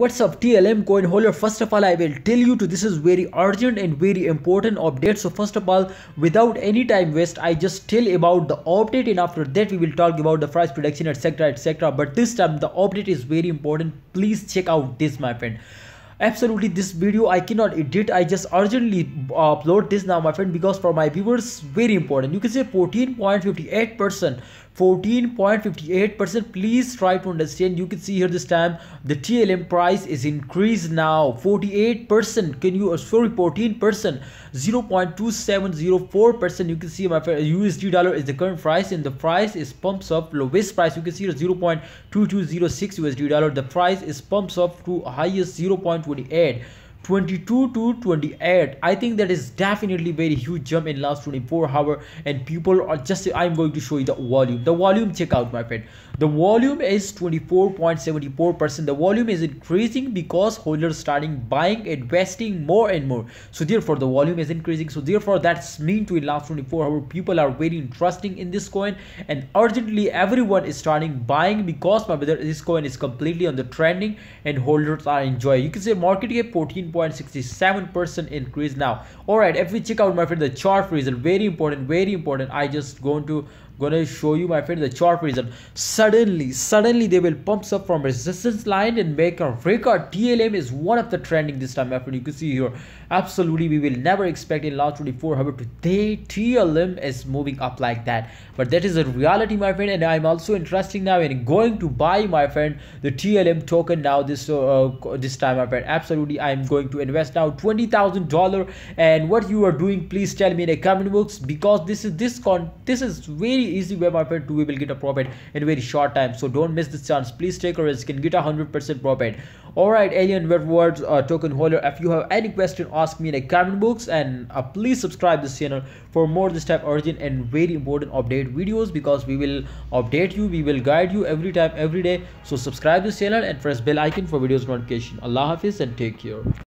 What's up TLM coin holder first of all I will tell you to this is very urgent and very important update so first of all without any time waste I just tell about the update and after that we will talk about the price prediction etc etc but this time the update is very important please check out this my friend absolutely this video i cannot edit i just urgently uh, upload this now my friend because for my viewers very important you can say 14.58 percent 14.58 percent please try to understand you can see here this time the tlm price is increased now 48 percent can you uh, sorry 14 percent 0.2704 percent you can see my friend usd dollar is the current price and the price is pumps up lowest price you can see 0.2206 usd dollar the price is pumps up to highest 0.2 would add 22 to 28 i think that is definitely very huge jump in last 24 hour and people are just i'm going to show you the volume the volume check out my friend the volume is 24.74 percent the volume is increasing because holders starting buying investing more and more so therefore the volume is increasing so therefore that's mean to in last 24 hour people are very interesting in this coin and urgently everyone is starting buying because my brother this coin is completely on the trending and holders are enjoying you can say market cap 14 15.67% increase now all right if we check out my friend the chart reason very important very important i just going to gonna show you my friend the chart reason suddenly suddenly they will pumps up from resistance line and make a record tlm is one of the trending this time my friend you can see here absolutely we will never expect in last 24 However, today tlm is moving up like that but that is a reality my friend and i'm also interested now in going to buy my friend the tlm token now this uh, uh, this time my friend absolutely i'm going to invest now twenty thousand dollar and what you are doing please tell me in the comment box because this is this con this is very easy way market to we will get a profit in very short time so don't miss this chance please take a risk and get a 100% profit all right alien rewards uh, token holder if you have any question ask me in the comment box and uh, please subscribe this channel for more this type origin and very important update videos because we will update you we will guide you every time every day so subscribe this channel and press bell icon for videos notification allah hafiz and take care